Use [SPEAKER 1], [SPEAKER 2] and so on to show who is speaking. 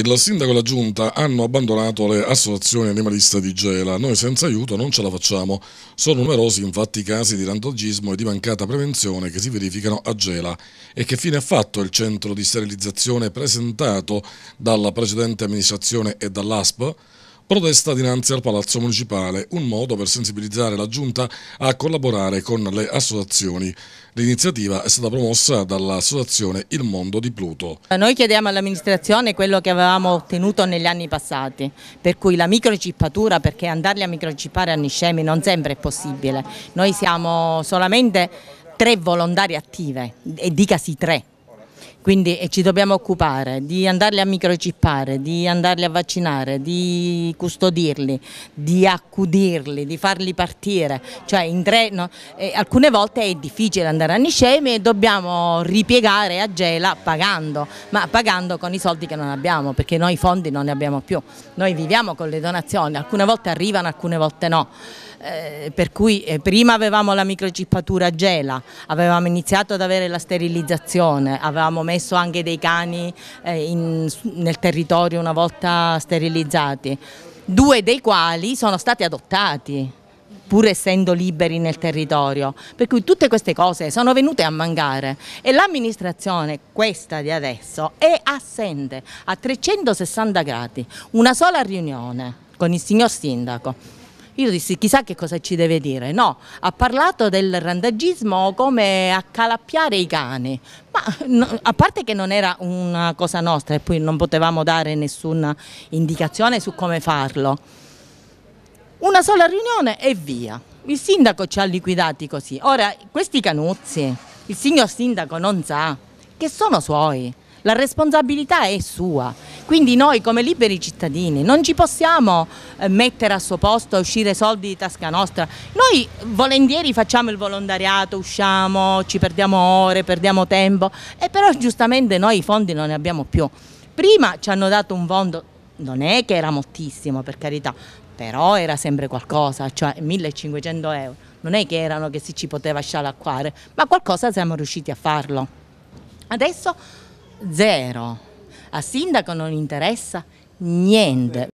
[SPEAKER 1] Il sindaco e la giunta hanno abbandonato le associazioni animaliste di Gela. Noi senza aiuto non ce la facciamo. Sono numerosi infatti i casi di randagismo e di mancata prevenzione che si verificano a Gela. E che fine ha fatto il centro di sterilizzazione presentato dalla precedente amministrazione e dall'ASP? Protesta dinanzi al Palazzo Municipale, un modo per sensibilizzare la Giunta a collaborare con le associazioni. L'iniziativa è stata promossa dall'associazione Il Mondo di Pluto.
[SPEAKER 2] Noi chiediamo all'amministrazione quello che avevamo ottenuto negli anni passati, per cui la microcippatura, perché andarli a microcippare a Niscemi non sempre è possibile. Noi siamo solamente tre volontarie attive, e dicasi tre quindi eh, ci dobbiamo occupare di andarli a microcippare, di andarli a vaccinare, di custodirli, di accudirli, di farli partire. Cioè in tre, no? alcune volte è difficile andare a Niscemi e dobbiamo ripiegare a Gela pagando, ma pagando con i soldi che non abbiamo perché noi i fondi non ne abbiamo più. Noi viviamo con le donazioni, alcune volte arrivano, alcune volte no. Eh, per cui eh, prima avevamo la microcippatura a gela, avevamo iniziato ad avere la sterilizzazione, avevamo messo anche dei cani eh, in, nel territorio una volta sterilizzati, due dei quali sono stati adottati pur essendo liberi nel territorio. Per cui tutte queste cose sono venute a mancare e l'amministrazione, questa di adesso, è assente a 360 gradi, una sola riunione con il signor sindaco. Io dissi chissà che cosa ci deve dire, no, ha parlato del randagismo come accalappiare i cani, ma no, a parte che non era una cosa nostra e poi non potevamo dare nessuna indicazione su come farlo, una sola riunione e via. Il sindaco ci ha liquidati così. Ora, questi canuzzi, il signor sindaco non sa che sono suoi la responsabilità è sua. Quindi noi come liberi cittadini non ci possiamo eh, mettere a suo posto a uscire soldi di tasca nostra. Noi volentieri facciamo il volontariato, usciamo, ci perdiamo ore, perdiamo tempo, e però giustamente noi i fondi non ne abbiamo più. Prima ci hanno dato un fondo, non è che era moltissimo per carità, però era sempre qualcosa, cioè 1500 euro. Non è che erano che si ci poteva scialacquare, ma qualcosa siamo riusciti a farlo. Adesso zero. A sindaco non interessa niente.